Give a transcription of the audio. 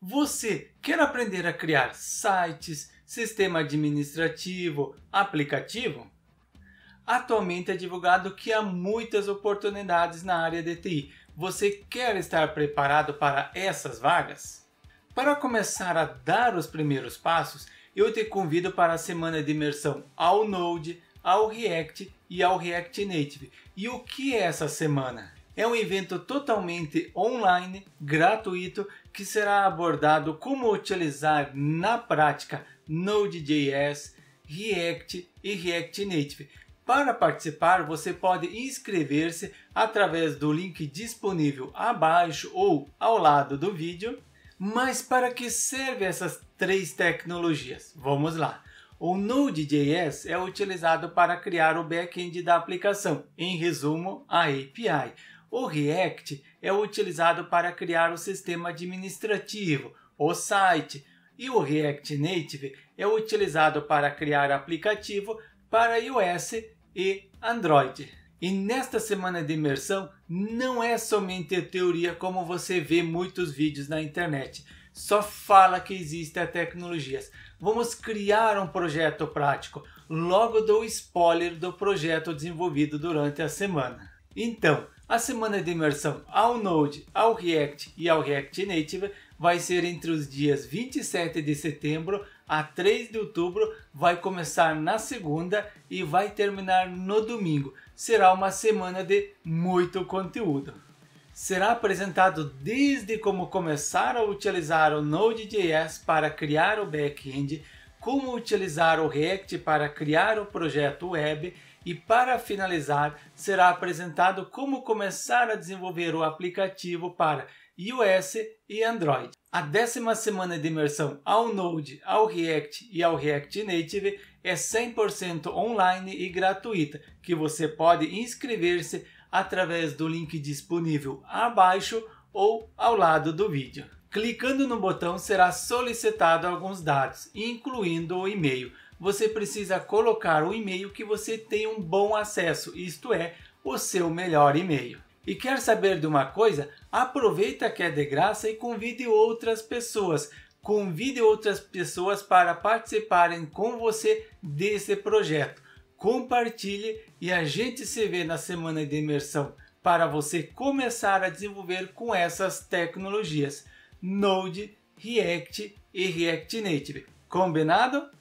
Você quer aprender a criar sites, sistema administrativo, aplicativo? Atualmente é divulgado que há muitas oportunidades na área de TI. Você quer estar preparado para essas vagas? Para começar a dar os primeiros passos, eu te convido para a semana de imersão ao Node, ao React e ao React Native. E o que é essa semana? é um evento totalmente online, gratuito, que será abordado como utilizar na prática Node.js, React e React Native. Para participar, você pode inscrever-se através do link disponível abaixo ou ao lado do vídeo. Mas para que servem essas três tecnologias? Vamos lá. O Node.js é utilizado para criar o back-end da aplicação, em resumo, a API. O React é utilizado para criar o sistema administrativo, o site, e o React Native é utilizado para criar aplicativo para iOS e Android. E nesta semana de imersão não é somente teoria como você vê muitos vídeos na internet. Só fala que existem tecnologias. Vamos criar um projeto prático. Logo dou spoiler do projeto desenvolvido durante a semana. Então, a semana de imersão ao Node, ao React e ao React Native vai ser entre os dias 27 de setembro a 3 de outubro, vai começar na segunda e vai terminar no domingo. Será uma semana de muito conteúdo. Será apresentado desde como começar a utilizar o Node.js para criar o back-end, como utilizar o React para criar o projeto web e para finalizar será apresentado como começar a desenvolver o aplicativo para iOS e Android. A décima semana de imersão ao Node, ao React e ao React Native é 100% online e gratuita, que você pode inscrever-se através do link disponível abaixo ou ao lado do vídeo. Clicando no botão será solicitado alguns dados, incluindo o e-mail você precisa colocar o e-mail que você tem um bom acesso, isto é, o seu melhor e-mail. E quer saber de uma coisa? Aproveita que é de graça e convide outras pessoas. Convide outras pessoas para participarem com você desse projeto. Compartilhe e a gente se vê na semana de imersão para você começar a desenvolver com essas tecnologias Node, React e React Native. Combinado?